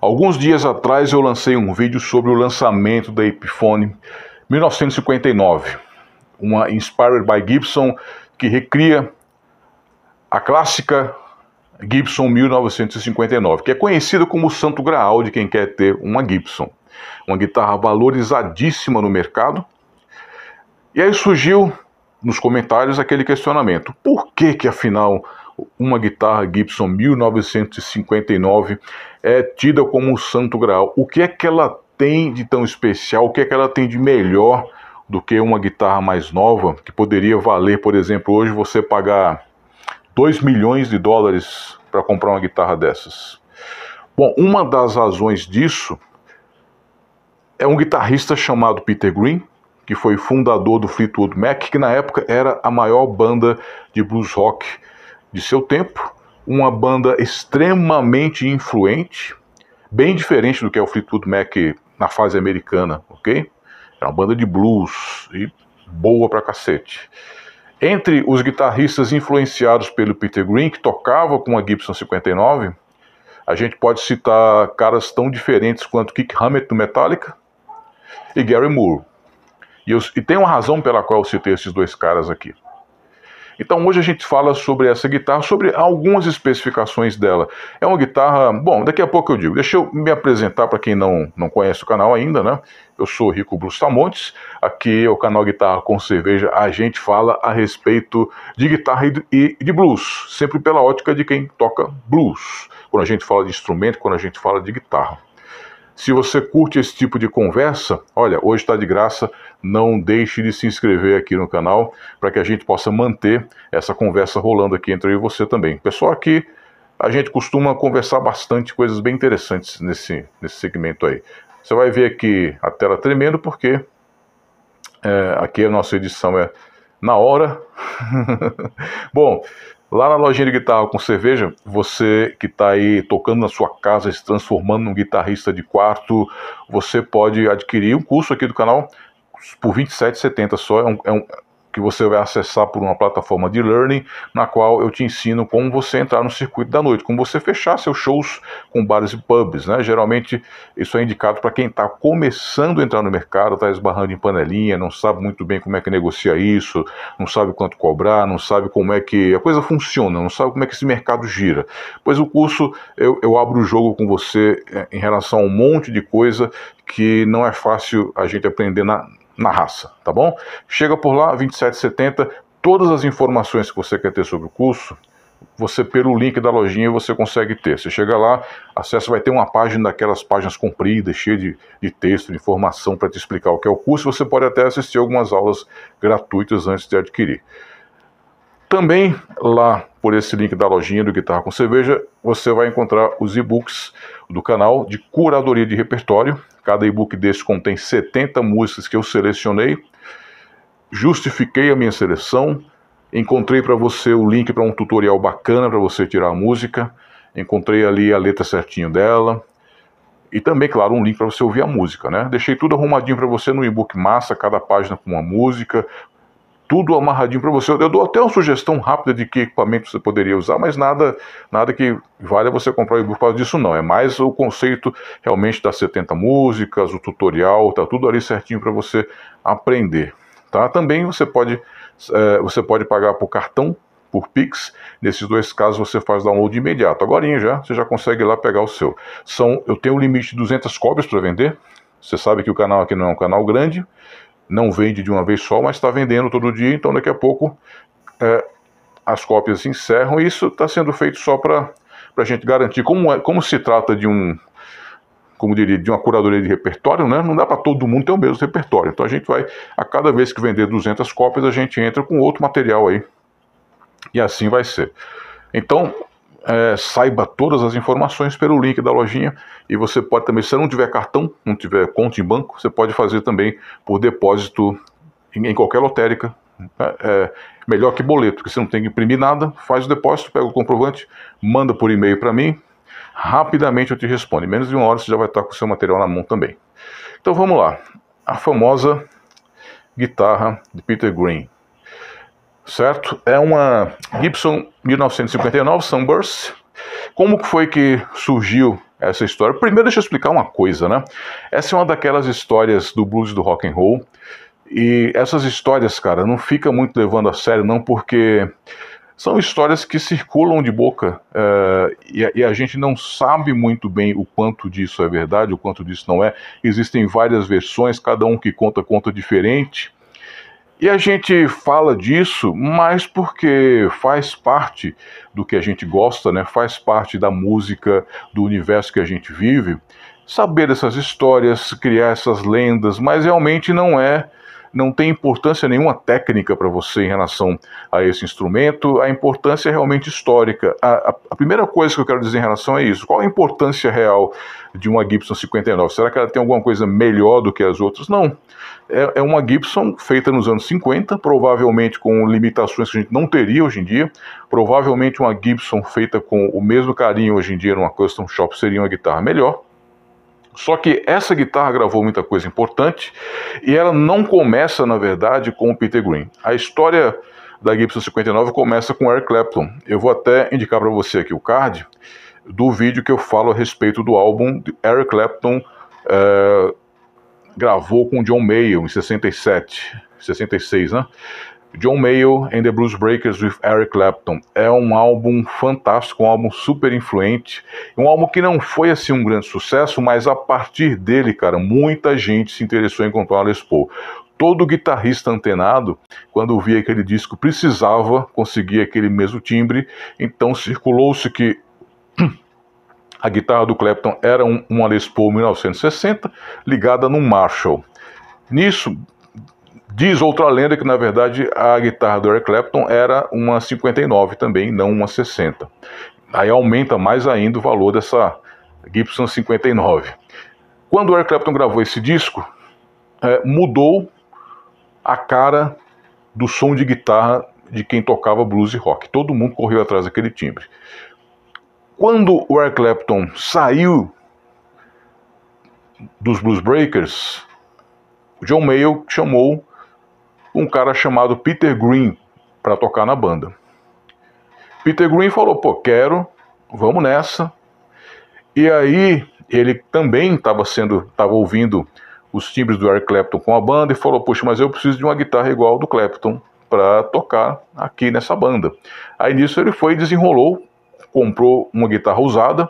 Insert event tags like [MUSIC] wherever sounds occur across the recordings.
Alguns dias atrás eu lancei um vídeo sobre o lançamento da Epiphone 1959, uma Inspired by Gibson que recria a clássica Gibson 1959, que é conhecida como o santo graal de quem quer ter uma Gibson, uma guitarra valorizadíssima no mercado. E aí surgiu nos comentários aquele questionamento: por que que afinal uma guitarra Gibson 1959 é tida como o Santo Graal. O que é que ela tem de tão especial? O que é que ela tem de melhor do que uma guitarra mais nova que poderia valer, por exemplo, hoje você pagar 2 milhões de dólares para comprar uma guitarra dessas? Bom, uma das razões disso é um guitarrista chamado Peter Green, que foi fundador do Fleetwood Mac, que na época era a maior banda de blues rock de seu tempo, uma banda extremamente influente, bem diferente do que é o Fleetwood Mac na fase americana, ok? É uma banda de blues e boa pra cacete. Entre os guitarristas influenciados pelo Peter Green, que tocava com a Gibson 59, a gente pode citar caras tão diferentes quanto Kick Hammett do Metallica e Gary Moore. E, eu, e tem uma razão pela qual eu citei esses dois caras aqui. Então hoje a gente fala sobre essa guitarra, sobre algumas especificações dela. É uma guitarra, bom, daqui a pouco eu digo. Deixa eu me apresentar para quem não, não conhece o canal ainda, né? Eu sou Rico Bustamante, aqui é o canal Guitarra com Cerveja. A gente fala a respeito de guitarra e de blues, sempre pela ótica de quem toca blues. Quando a gente fala de instrumento, quando a gente fala de guitarra. Se você curte esse tipo de conversa, olha, hoje está de graça, não deixe de se inscrever aqui no canal para que a gente possa manter essa conversa rolando aqui entre eu e você também. Pessoal, aqui a gente costuma conversar bastante coisas bem interessantes nesse, nesse segmento aí. Você vai ver aqui a tela tremendo porque é, aqui a nossa edição é na hora. [LAUGHS] Bom, Lá na lojinha de guitarra com cerveja, você que está aí tocando na sua casa, se transformando num guitarrista de quarto, você pode adquirir um curso aqui do canal por R$ 27,70 só. É um, é um, que você vai acessar por uma plataforma de learning, na qual eu te ensino como você entrar no circuito da noite, como você fechar seus shows com bares e pubs. Né? Geralmente isso é indicado para quem está começando a entrar no mercado, está esbarrando em panelinha, não sabe muito bem como é que negocia isso, não sabe quanto cobrar, não sabe como é que a coisa funciona, não sabe como é que esse mercado gira. Pois o curso, eu, eu abro o jogo com você eh, em relação a um monte de coisa que não é fácil a gente aprender na, na raça, tá bom? Chega por lá, 2770, todas as informações que você quer ter sobre o curso, você pelo link da lojinha você consegue ter. Você chega lá, acesso vai ter uma página daquelas páginas compridas, cheia de, de texto, de informação para te explicar o que é o curso. Você pode até assistir algumas aulas gratuitas antes de adquirir. Também lá por esse link da lojinha do Guitarra com Cerveja, você vai encontrar os e-books do canal de curadoria de repertório, Cada e-book desse contém 70 músicas que eu selecionei. Justifiquei a minha seleção, encontrei para você o link para um tutorial bacana para você tirar a música, encontrei ali a letra certinho dela e também, claro, um link para você ouvir a música, né? Deixei tudo arrumadinho para você no e-book massa, cada página com uma música, tudo amarradinho para você. Eu dou até uma sugestão rápida de que equipamento você poderia usar, mas nada nada que valha você comprar o e-book por causa disso, não. É mais o conceito realmente das 70 músicas, o tutorial, tá tudo ali certinho para você aprender. Tá? Também você pode, é, você pode pagar por cartão, por Pix. Nesses dois casos você faz download imediato. Agora já, você já consegue ir lá pegar o seu. São, eu tenho um limite de 200 cópias para vender. Você sabe que o canal aqui não é um canal grande, não vende de uma vez só, mas está vendendo todo dia, então daqui a pouco é, as cópias se encerram. E isso está sendo feito só para a gente garantir. Como, é, como se trata de um, como diria, de uma curadoria de repertório, né? não dá para todo mundo ter o mesmo repertório. Então a gente vai, a cada vez que vender 200 cópias, a gente entra com outro material aí. E assim vai ser. Então, é, saiba todas as informações pelo link da lojinha e você pode também, se não tiver cartão, não tiver conta em banco, você pode fazer também por depósito em, em qualquer lotérica. É, é, melhor que boleto, porque você não tem que imprimir nada, faz o depósito, pega o comprovante, manda por e-mail para mim, rapidamente eu te respondo. Em menos de uma hora você já vai estar com o seu material na mão também. Então vamos lá. A famosa guitarra de Peter Green certo? É uma Gibson 1959 Sunburst. Como que foi que surgiu essa história? Primeiro deixa eu explicar uma coisa, né? Essa é uma daquelas histórias do blues do rock and roll. E essas histórias, cara, não fica muito levando a sério não, porque são histórias que circulam de boca uh, e, a, e, a gente não sabe muito bem o quanto disso é verdade, o quanto disso não é. Existem várias versões, cada um que conta conta diferente. E a gente fala disso mais porque faz parte do que a gente gosta, né? faz parte da música, do universo que a gente vive, saber essas histórias, criar essas lendas, mas realmente não é não tem importância nenhuma técnica para você em relação a esse instrumento, a importância é realmente histórica. A, a, a, primeira coisa que eu quero dizer em relação a isso, qual a importância real de uma Gibson 59? Será que ela tem alguma coisa melhor do que as outras? Não. É, é uma Gibson feita nos anos 50, provavelmente com limitações que a gente não teria hoje em dia, provavelmente uma Gibson feita com o mesmo carinho hoje em dia numa custom shop seria uma guitarra melhor, só que essa guitarra gravou muita coisa importante e ela não começa, na verdade, com o Peter Green. A história da Gibson 59 começa com Eric Clapton. Eu vou até indicar para você aqui o card do vídeo que eu falo a respeito do álbum Eric Clapton é, gravou com John Mayer em 67, 66, né? John Mayall and the Blues Breakers with Eric Clapton é um álbum fantástico, um álbum super influente, um álbum que não foi assim um grande sucesso, mas a partir dele, cara, muita gente se interessou em comprar uma Les Paul todo guitarrista antenado, quando via aquele disco, precisava conseguir aquele mesmo timbre, então circulou-se que [CLEARS THROAT] a guitarra do Clapton era um, uma Les Paul 1960 ligada num Marshall. Nisso, Diz outra lenda que, na verdade, a guitarra do Eric Clapton era uma 59 também, não uma 60. Aí aumenta mais ainda o valor dessa Gibson 59. Quando o Eric Clapton gravou esse disco, é, mudou a cara do som de guitarra de quem tocava blues e rock. Todo mundo correu atrás daquele timbre. Quando o Eric Clapton saiu dos Blues Breakers, John Mayo chamou um cara chamado Peter Green para tocar na banda. Peter Green falou: pô, quero, vamos nessa. E aí ele também estava sendo, estava ouvindo os timbres do Eric Clapton com a banda e falou: poxa, mas eu preciso de uma guitarra igual do Clapton para tocar aqui nessa banda. Aí nisso ele foi desenrolou, comprou uma guitarra usada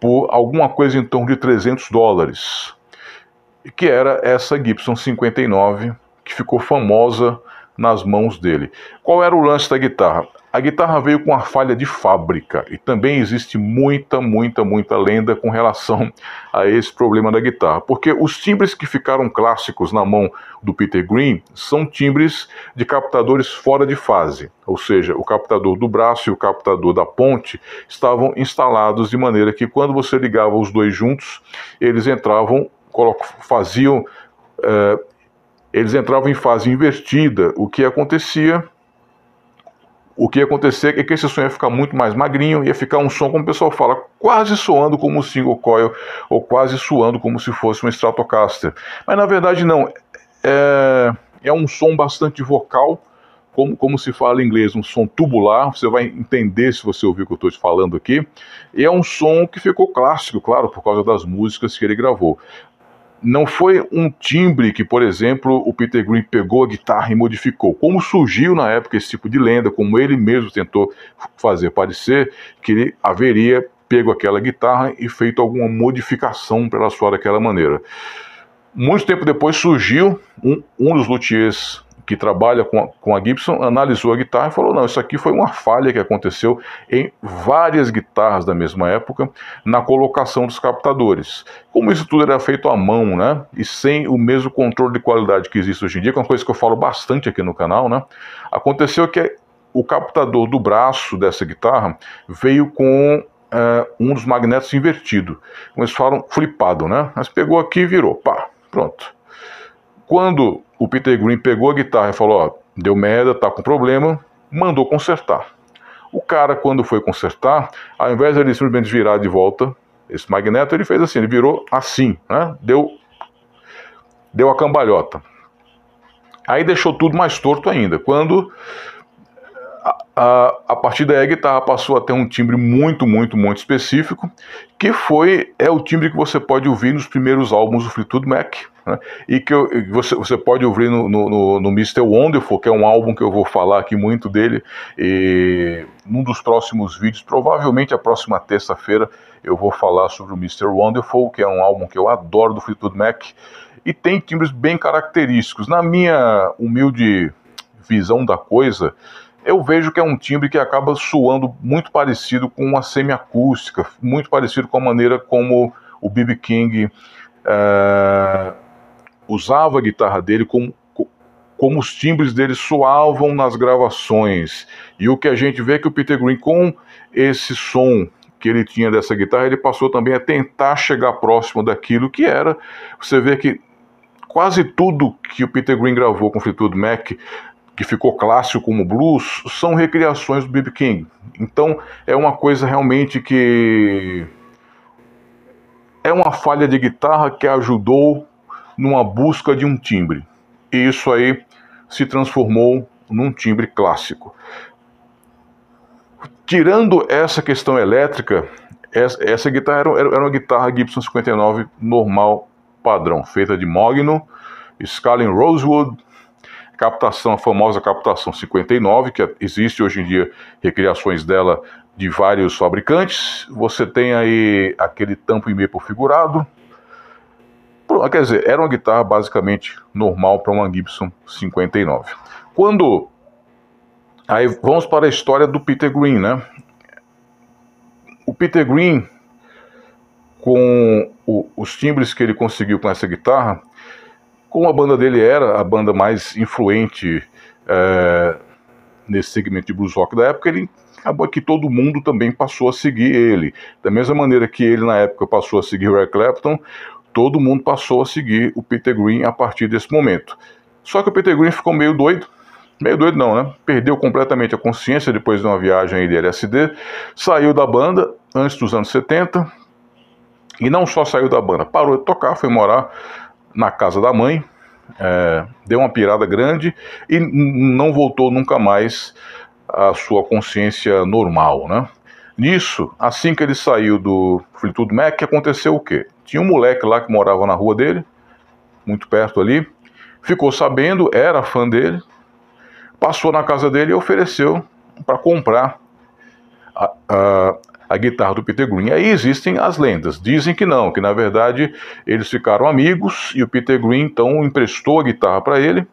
por alguma coisa em torno de 300 dólares, que era essa Gibson 59 que ficou famosa nas mãos dele. Qual era o lance da guitarra? A guitarra veio com uma falha de fábrica e também existe muita, muita, muita lenda com relação [LAUGHS] a esse problema da guitarra, porque os timbres que ficaram clássicos na mão do Peter Green são timbres de captadores fora de fase, ou seja, o captador do braço e o captador da ponte estavam instalados de maneira que quando você ligava os dois juntos, eles entravam, faziam. Eh, eles entravam em fase invertida, o que acontecia o que acontecia é que esse som ia ficar muito mais magrinho, ia ficar um som, como o pessoal fala, quase soando como um single coil, ou quase suando como se fosse um Stratocaster. Mas na verdade não, é, é um som bastante vocal, como, como se fala em inglês, um som tubular, você vai entender se você ouvir o que eu estou te falando aqui. E é um som que ficou clássico, claro, por causa das músicas que ele gravou não foi um timbre que, por exemplo, o Peter Green pegou a guitarra e modificou. Como surgiu na época esse tipo de lenda, como ele mesmo tentou fazer parecer que ele haveria pego aquela guitarra e feito alguma modificação para ela soar daquela maneira. Muito tempo depois surgiu um, um dos luthiers que trabalha com a, com a Gibson, analisou a guitarra e falou: não, isso aqui foi uma falha que aconteceu em várias guitarras da mesma época na colocação dos captadores. Como isso tudo era feito à mão, né? E sem o mesmo controle de qualidade que existe hoje em dia, que é uma coisa que eu falo bastante aqui no canal, né? Aconteceu que o captador do braço dessa guitarra veio com eh, um dos magnetos invertido. Como eles falam, flipado, né? Mas pegou aqui e virou, pá, pronto. Quando o Peter Green pegou a guitarra e falou: ó, deu merda, tá com problema, mandou consertar. O cara, quando foi consertar, ao invés de ele simplesmente virar de volta esse magneto, ele fez assim, ele virou assim, né? Deu, deu a cambalhota. Aí deixou tudo mais torto ainda. Quando a, a partir daí a guitarra passou a ter um timbre muito, muito, muito específico, que foi é o timbre que você pode ouvir nos primeiros álbuns do Fleetwood Mac, né? e que eu, você, você pode ouvir no, no, no, no Mr. Wonderful, que é um álbum que eu vou falar aqui muito dele, e num dos próximos vídeos, provavelmente a próxima terça-feira, eu vou falar sobre o Mr. Wonderful, que é um álbum que eu adoro do Fleetwood Mac, e tem timbres bem característicos. Na minha humilde visão da coisa, eu vejo que é um timbre que acaba soando muito parecido com uma semiacústica, muito parecido com a maneira como o B.B. King é, usava a guitarra dele, como, como os timbres dele soavam nas gravações. E o que a gente vê é que o Peter Green, com esse som que ele tinha dessa guitarra, ele passou também a tentar chegar próximo daquilo que era. Você vê que quase tudo que o Peter Green gravou com o Fleetwood Mac que ficou clássico como blues, são recriações do B.B. King. Então é uma coisa realmente que é uma falha de guitarra que ajudou numa busca de um timbre. E isso aí se transformou num timbre clássico. Tirando essa questão elétrica, essa, guitarra era, era, uma guitarra Gibson 59 normal padrão, feita de mogno, escala em rosewood, captação, a famosa captação 59, que é, existe hoje em dia recriações dela de vários fabricantes. Você tem aí aquele tampo e meio perfigurado. Quer dizer, era uma guitarra basicamente normal para uma Gibson 59. Quando. Aí vamos para a história do Peter Green, né? O Peter Green, com o, os timbres que ele conseguiu com essa guitarra, como a banda dele era a banda mais influente é, nesse segmento de blues rock da época, ele acabou que todo mundo também passou a seguir ele. Da mesma maneira que ele na época passou a seguir o Eric Clapton, todo mundo passou a seguir o Peter Green a partir desse momento. Só que o Peter Green ficou meio doido, meio doido não, né? Perdeu completamente a consciência depois de uma viagem de LSD, saiu da banda antes dos anos 70 e não só saiu da banda, parou de tocar, foi morar na casa da mãe, é, deu uma pirada grande e não voltou nunca mais à sua consciência normal, né? Nisso, assim que ele saiu do Fleetwood Mac, aconteceu o quê? Tinha um moleque lá que morava na rua dele, muito perto ali, ficou sabendo, era fã dele, passou na casa dele e ofereceu para comprar a, a guitarra do Peter Green. Aí existem as lendas. Dizem que não, que na verdade eles ficaram amigos e o Peter Green então emprestou a guitarra para ele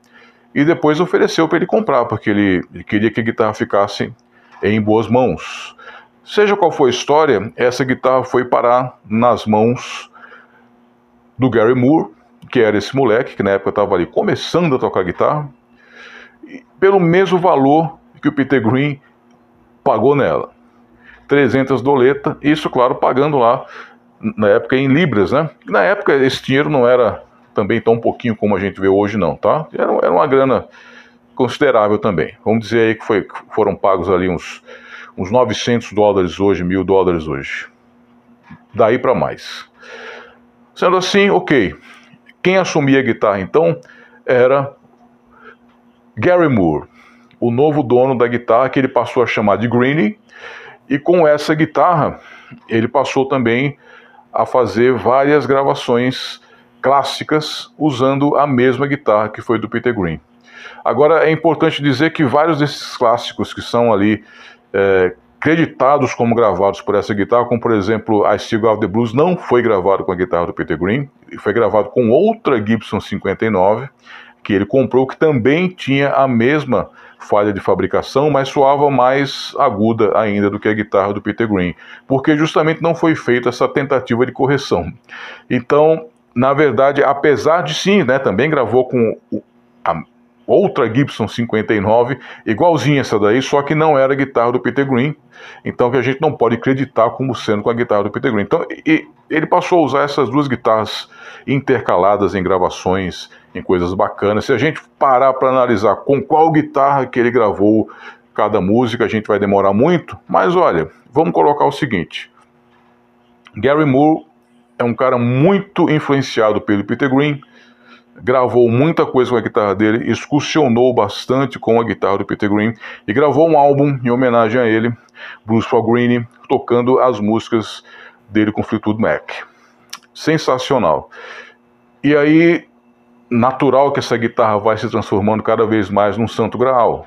e depois ofereceu para ele comprar, porque ele, ele queria que a guitarra ficasse em boas mãos. Seja qual for a história, essa guitarra foi parar nas mãos do Gary Moore, que era esse moleque que na época estava ali começando a tocar guitarra, pelo mesmo valor que o Peter Green pagou nela. 300 doletas, isso, claro, pagando lá, na época, em libras, né? Na época, esse dinheiro não era também tão pouquinho como a gente vê hoje, não, tá? Era, era uma grana considerável também. Vamos dizer aí que foi, foram pagos ali uns, uns 900 dólares hoje, mil dólares hoje. Daí para mais. Sendo assim, ok. Quem assumia a guitarra então era Gary Moore, o novo dono da guitarra que ele passou a chamar de Greenie. E com essa guitarra, ele passou também a fazer várias gravações clássicas usando a mesma guitarra que foi do Peter Green. Agora é importante dizer que vários desses clássicos que são ali é, creditados como gravados por essa guitarra, como por exemplo I Still Got the Blues, não foi gravado com a guitarra do Peter Green, foi gravado com outra Gibson 59 que ele comprou que também tinha a mesma falha de fabricação, mas soava mais aguda ainda do que a guitarra do Peter Green, porque justamente não foi feita essa tentativa de correção. Então, na verdade, apesar de sim, né, também gravou com a outra Gibson 59, igualzinha essa daí, só que não era a guitarra do Peter Green, então que a gente não pode acreditar como sendo com a guitarra do Peter Green. Então, ele passou a usar essas duas guitarras intercaladas em gravações coisas bacanas. Se a gente parar para analisar com qual guitarra que ele gravou cada música, a gente vai demorar muito, mas olha, vamos colocar o seguinte: Gary Moore é um cara muito influenciado pelo Peter Green, gravou muita coisa com a guitarra dele, excursionou bastante com a guitarra do Peter Green e gravou um álbum em homenagem a ele, Bruce for Green, tocando as músicas dele com Fleetwood Mac. Sensacional. E aí natural que essa guitarra vai se transformando cada vez mais num santo graal.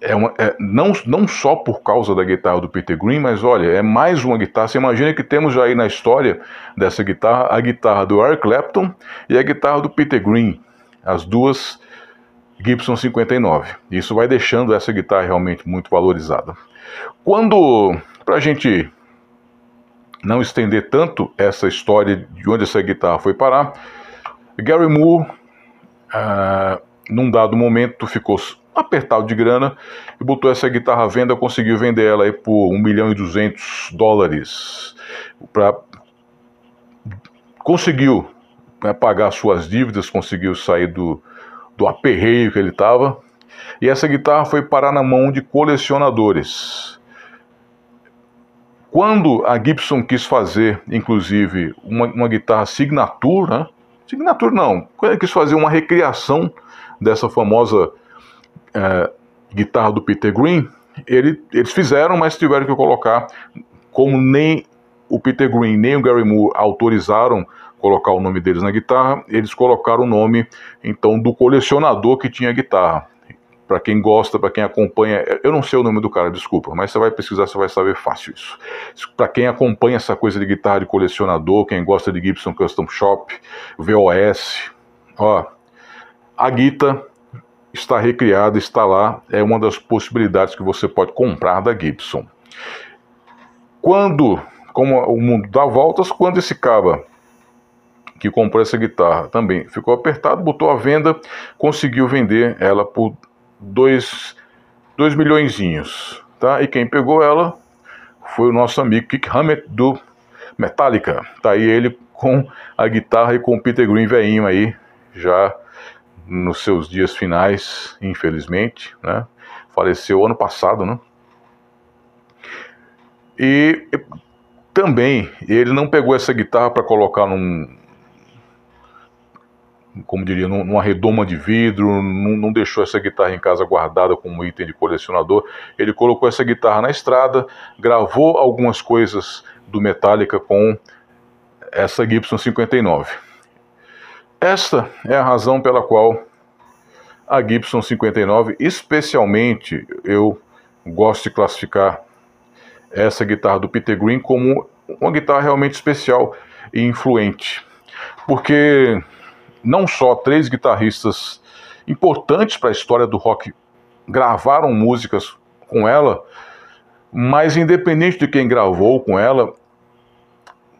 É uma, é, não, não só por causa da guitarra do Peter Green, mas olha, é mais uma guitarra. Você imagina que temos já aí na história dessa guitarra a guitarra do Eric Clapton e a guitarra do Peter Green, as duas Gibson 59. Isso vai deixando essa guitarra realmente muito valorizada. Quando, para a gente não estender tanto essa história de onde essa guitarra foi parar, Gary Moore, ah, num dado momento, ficou apertado de grana e botou essa guitarra à venda, conseguiu vender ela aí por 1 milhão e 200 dólares. Pra... Conseguiu né, pagar suas dívidas, conseguiu sair do, do aperreio que ele estava. E essa guitarra foi parar na mão de colecionadores. Quando a Gibson quis fazer, inclusive, uma, uma guitarra né, Signature não. Ele quis fazer uma recriação dessa famosa é, guitarra do Peter Green. Ele, eles fizeram, mas tiveram que colocar, como nem o Peter Green nem o Gary Moore autorizaram colocar o nome deles na guitarra, eles colocaram o nome então do colecionador que tinha a guitarra para quem gosta, para quem acompanha, eu não sei o nome do cara, desculpa, mas você vai pesquisar, você vai saber fácil isso. Para quem acompanha essa coisa de guitarra de colecionador, quem gosta de Gibson Custom Shop, VOS, ó, a guita está recriada, está lá, é uma das possibilidades que você pode comprar da Gibson. Quando, como o mundo dá voltas, quando esse caba que comprou essa guitarra também ficou apertado, botou à venda, conseguiu vender ela por 2 milhõeszinhos, tá? E quem pegou ela foi o nosso amigo Kick Hammett do Metallica. Tá aí ele com a guitarra e com o Peter Green veinho aí, já nos seus dias finais, infelizmente, né? Faleceu ano passado, né? E também ele não pegou essa guitarra para colocar num, como diria, numa redoma de vidro, não, não, deixou essa guitarra em casa guardada como item de colecionador. Ele colocou essa guitarra na estrada, gravou algumas coisas do Metallica com essa Gibson 59. Esta é a razão pela qual a Gibson 59, especialmente eu gosto de classificar essa guitarra do Peter Green como uma guitarra realmente especial e influente. Porque não só três guitarristas importantes para a história do rock gravaram músicas com ela, mas independente de quem gravou com ela,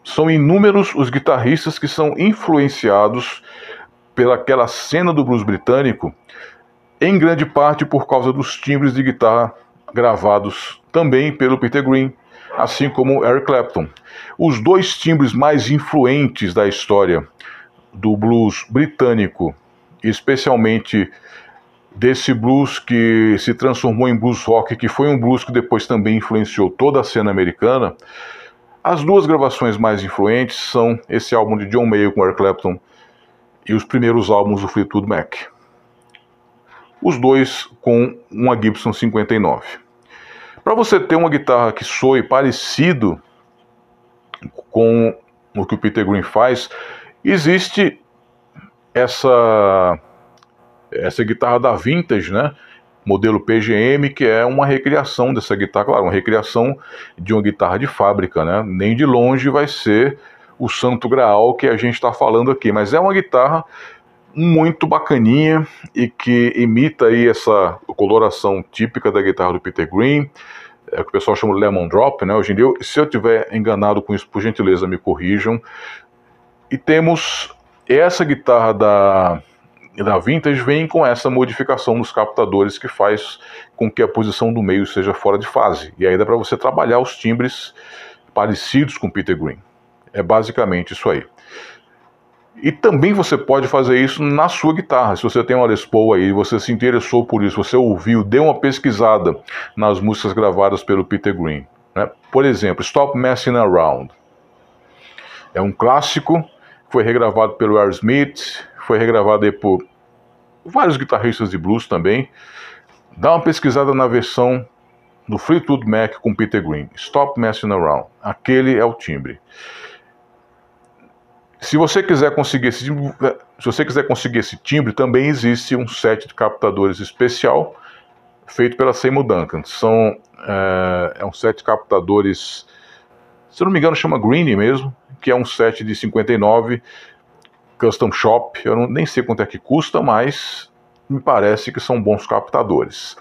são inúmeros os guitarristas que são influenciados pelaquela cena do blues britânico, em grande parte por causa dos timbres de guitarra gravados também pelo Peter Green, assim como Eric Clapton. Os dois timbres mais influentes da história do blues britânico, especialmente desse blues que se transformou em blues rock, que foi um blues que depois também influenciou toda a cena americana. As duas gravações mais influentes são esse álbum de John Mayer com Eric Clapton e os primeiros álbuns do Fleetwood Mac. Os dois com uma Gibson 59. Para você ter uma guitarra que soe parecido com o que o Peter Green faz, Existe essa essa guitarra da Vintage, né? Modelo PGM, que é uma recriação dessa guitarra, claro, uma recriação de uma guitarra de fábrica, né? Nem de longe vai ser o santo graal que a gente está falando aqui, mas é uma guitarra muito bacaninha e que imita aí essa coloração típica da guitarra do Peter Green, é o que o pessoal chama de lemon drop, né? Hoje em dia, se eu tiver enganado com isso, por gentileza, me corrijam. E temos essa guitarra da, da Vintage vem com essa modificação nos captadores que faz com que a posição do meio seja fora de fase. E aí dá para você trabalhar os timbres parecidos com Peter Green. É basicamente isso aí. E também você pode fazer isso na sua guitarra. Se você tem uma Les Paul aí, você se interessou por isso, você ouviu, deu uma pesquisada nas músicas gravadas pelo Peter Green. Né? Por exemplo, Stop Messing Around. É um clássico foi regravado pelo Aerosmith, foi regravado aí por vários guitarristas de blues também. Dá uma pesquisada na versão do Fleetwood Mac com Peter Green, Stop Messing Around. Aquele é o timbre. Se você quiser conseguir esse timbre, se você quiser conseguir esse timbre, também existe um set de captadores especial feito pela Seymour Duncan. São é, é um set de captadores se não me engano, chama Greeny mesmo, que é um set de 59 custom shop. Eu não, nem sei quanto é que custa, mas me parece que são bons captadores.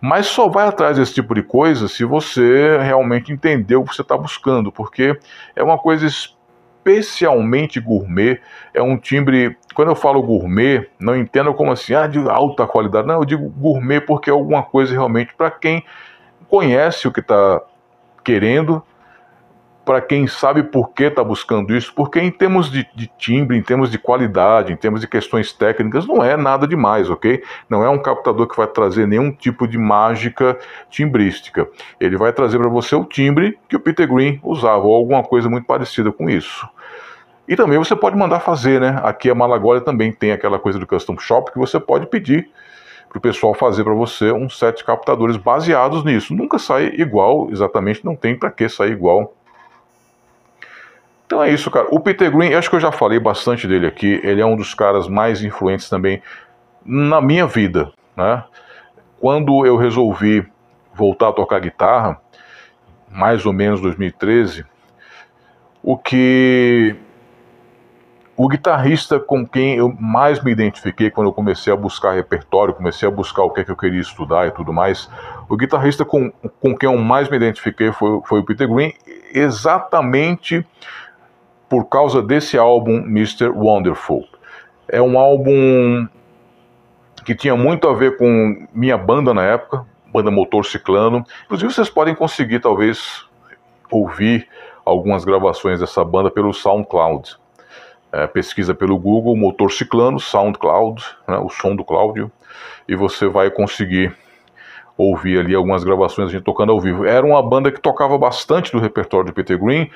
Mas só vai atrás desse tipo de coisa se você realmente entender o que você está buscando, porque é uma coisa especialmente gourmet, é um timbre. Quando eu falo gourmet, não entendo como assim, ah, de alta qualidade. Não, eu digo gourmet porque é alguma coisa realmente para quem conhece o que está querendo para quem sabe por que está buscando isso, porque em termos de, de, timbre, em termos de qualidade, em termos de questões técnicas, não é nada demais, ok? Não é um captador que vai trazer nenhum tipo de mágica timbrística. Ele vai trazer para você o timbre que o Peter Green usava, ou alguma coisa muito parecida com isso. E também você pode mandar fazer, né? Aqui a Malagola também tem aquela coisa do custom shop que você pode pedir para o pessoal fazer para você um set de captadores baseados nisso. Nunca sai igual, exatamente, não tem para que sair igual então é isso, cara. O Peter Green, acho que eu já falei bastante dele aqui. Ele é um dos caras mais influentes também na minha vida, né? Quando eu resolvi voltar a tocar guitarra, mais ou menos 2013, o que o guitarrista com quem eu mais me identifiquei quando eu comecei a buscar repertório, comecei a buscar o que é que eu queria estudar e tudo mais, o guitarrista com, com quem eu mais me identifiquei foi, foi o Peter Green, exatamente por causa desse álbum Mr. Wonderful. É um álbum que tinha muito a ver com minha banda na época, banda Motor Ciclano. Inclusive vocês podem conseguir talvez ouvir algumas gravações dessa banda pelo SoundCloud. É, pesquisa pelo Google Motor Ciclano SoundCloud, né, o som do Cláudio, e você vai conseguir ouvir ali algumas gravações a gente tocando ao vivo. Era uma banda que tocava bastante do repertório de Peter Green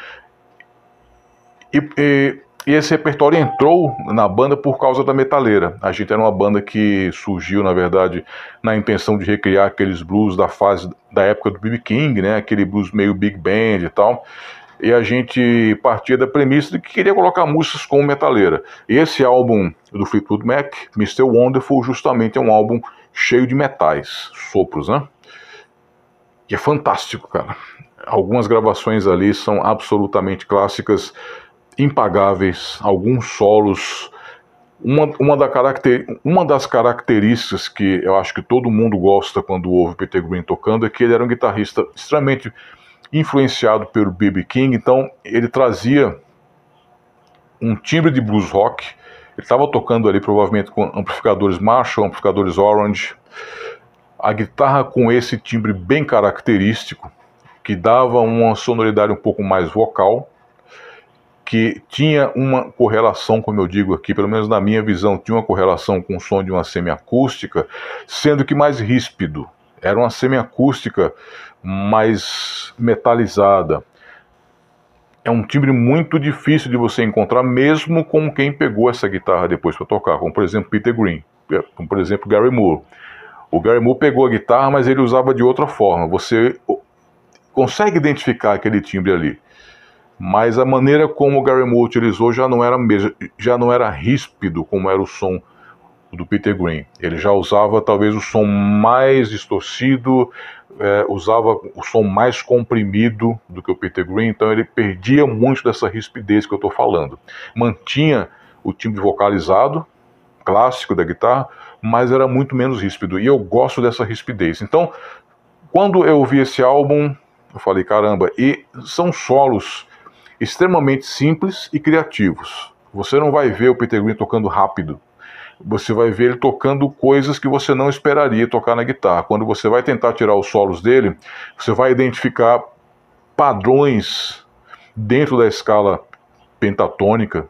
e, e, e, esse repertório entrou na banda por causa da metaleira. A gente era uma banda que surgiu, na verdade, na intenção de recriar aqueles blues da fase da época do B.B. King, né? Aquele blues meio big band e tal. E a gente partia da premissa de que queria colocar músicas com metaleira. E esse álbum do Fleetwood Mac, Mr. Wonderful, justamente é um álbum cheio de metais, sopros, né? E é fantástico, cara. Algumas gravações ali são absolutamente clássicas impagáveis, alguns solos. Uma, uma, da caracter, uma das características que eu acho que todo mundo gosta quando ouve Peter Green tocando é que ele era um guitarrista extremamente influenciado pelo B.B. King, então ele trazia um timbre de blues rock. Ele estava tocando ali provavelmente com amplificadores Marshall, amplificadores Orange, a guitarra com esse timbre bem característico que dava uma sonoridade um pouco mais vocal que tinha uma correlação, como eu digo aqui, pelo menos na minha visão, tinha uma correlação com o som de uma semiacústica, sendo que mais ríspido. Era uma semiacústica mais metalizada. É um timbre muito difícil de você encontrar, mesmo com quem pegou essa guitarra depois para tocar, como por exemplo Peter Green, como por exemplo Gary Moore. O Gary Moore pegou a guitarra, mas ele usava de outra forma. Você consegue identificar aquele timbre ali mas a maneira como o Gary Moore utilizou já não era já não era ríspido como era o som do Peter Green. Ele já usava talvez o som mais distorcido, é, usava o som mais comprimido do que o Peter Green, então ele perdia muito dessa rispidez que eu estou falando. Mantinha o timbre vocalizado, clássico da guitarra, mas era muito menos ríspido. E eu gosto dessa rispidez. Então, quando eu vi esse álbum, eu falei, caramba, e são solos extremamente simples e criativos. Você não vai ver o Peter Green tocando rápido. Você vai ver ele tocando coisas que você não esperaria tocar na guitarra. Quando você vai tentar tirar os solos dele, você vai identificar padrões dentro da escala pentatônica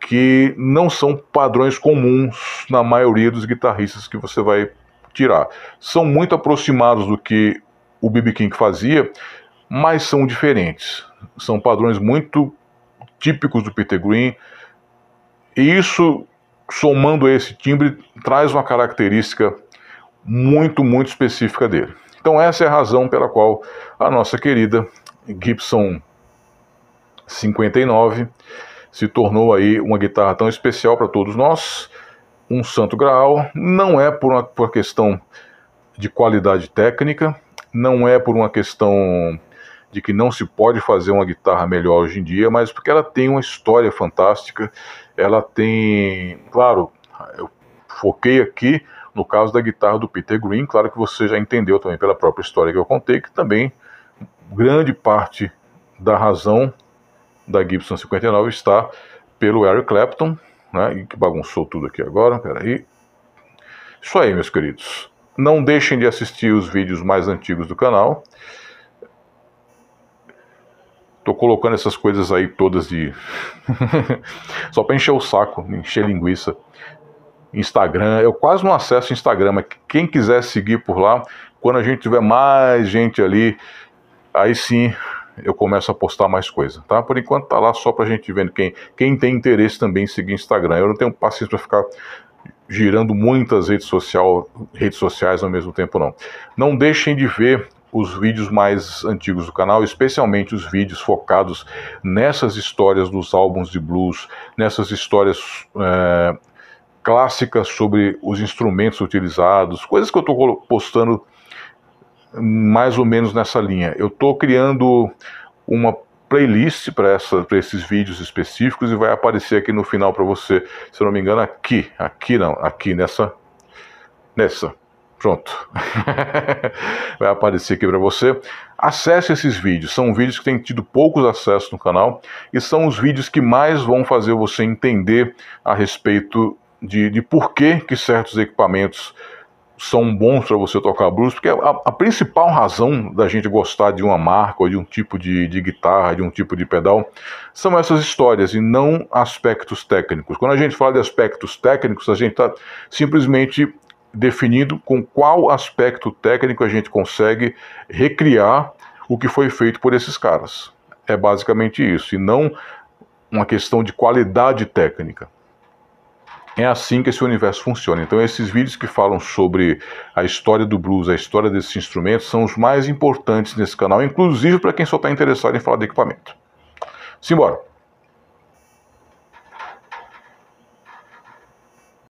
que não são padrões comuns na maioria dos guitarristas que você vai tirar. São muito aproximados do que o BB King fazia, mas são diferentes são padrões muito típicos do Peter Green, e isso, somando a esse timbre, traz uma característica muito, muito específica dele. Então, essa é a razão pela qual a nossa querida Gibson 59 se tornou aí uma guitarra tão especial para todos nós, um santo graal, não é por uma por questão de qualidade técnica, não é por uma questão de que não se pode fazer uma guitarra melhor hoje em dia, mas porque ela tem uma história fantástica, ela tem, claro, eu foquei aqui no caso da guitarra do Peter Green, claro que você já entendeu também pela própria história que eu contei, que também grande parte da razão da Gibson 59 está pelo Eric Clapton, né, e que bagunçou tudo aqui agora, peraí. Isso aí, meus queridos. Não deixem de assistir os vídeos mais antigos do canal. Tô colocando essas coisas aí todas de. [LAUGHS] Só pra encher o saco, encher linguiça. Instagram, eu quase não acesso Instagram, mas quem quiser seguir por lá, quando a gente tiver mais gente ali, aí sim eu começo a postar mais coisa, tá? Por enquanto tá lá só pra gente vendo quem, quem tem interesse também em seguir Instagram. Eu não tenho paciência para ficar girando muitas redes, social, redes sociais ao mesmo tempo, não. Não deixem de ver os vídeos mais antigos do canal, especialmente os vídeos focados nessas histórias dos álbuns de blues, nessas histórias é, clássicas sobre os instrumentos utilizados, coisas que eu estou postando mais ou menos nessa linha. Eu estou criando uma playlist para esses vídeos específicos e vai aparecer aqui no final para você, se não me engano, aqui, aqui não, aqui nessa, nessa. Pronto. [LAUGHS] Vai aparecer aqui para você. Acesse esses vídeos. São vídeos que têm tido poucos acessos no canal e são os vídeos que mais vão fazer você entender a respeito de, de por que, que certos equipamentos são bons para você tocar blues, porque a, a, principal razão da gente gostar de uma marca ou de um tipo de, de, guitarra, de um tipo de pedal, são essas histórias e não aspectos técnicos. Quando a gente fala de aspectos técnicos, a gente está simplesmente definindo com qual aspecto técnico a gente consegue recriar o que foi feito por esses caras. É basicamente isso, e não uma questão de qualidade técnica. É assim que esse universo funciona. Então, esses vídeos que falam sobre a história do blues, a história desses instrumentos, são os mais importantes nesse canal, inclusive para quem só está interessado em falar de equipamento. Simbora!